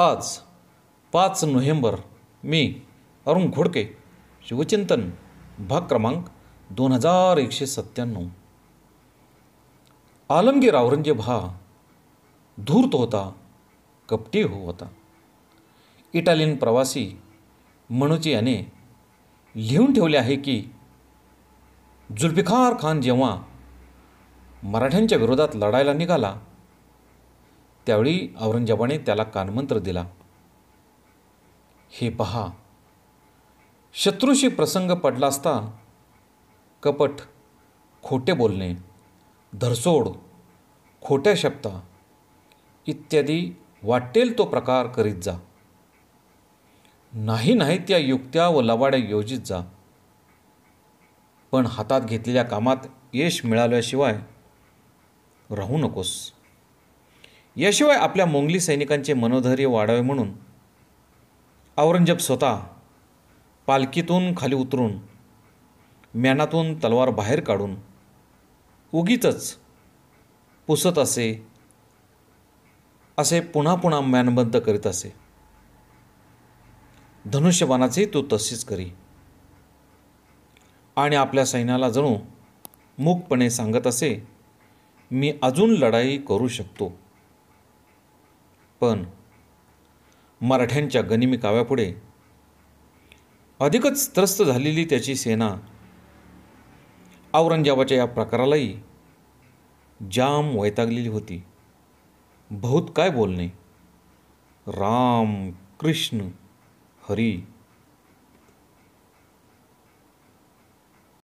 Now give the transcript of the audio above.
आज पाच नोव्हेंबर मी अरुण घोडके शिवचिंतन भाग क्रमांक दोन हजार एकशे सत्त्याण्णव आलमगीर औरंगजेब हा धूर्त होता कपटी हो होता इटालियन प्रवासी मनुची याने लिहून ठेवले आहे की जुल्फिखार खान जेव्हा मराठ्यांच्या विरोधात लढायला निघाला त्यावेळी औरंगजेबाने त्याला कानमंत्र दिला हे पहा शत्रूशी प्रसंग पडला असता कपट खोटे बोलणे धरसोड खोट्या शब्दा इत्यादी वाटेल तो प्रकार करीत जा नाही नाही त्या युक्त्या व लवाड्या योजित जा पण हातात घेतलेल्या कामात यश मिळाल्याशिवाय राहू नकोस याशिवाय आपल्या मोंगली सैनिकांचे मनोधैर्य वाढावे म्हणून औरंगजेब स्वतः पालखीतून खाली उतरून म्यानातून तलवार बाहेर काढून उगीच पुसत असे असे पुन्हा पुन्हा म्यानबंद करीत असे धनुष्यबाणाचे तो तशीच करी आणि आपल्या सैन्याला जणू मूकपणे सांगत असे मी अजून लढाई करू शकतो पण मराठ्यांच्या गनिमी काव्यापुढे अधिकच त्रस्त झालेली त्याची सेना औरंगजेबाच्या या प्रकारालाही जाम वैतागलेली होती बहुत काय बोलणे राम कृष्ण हरी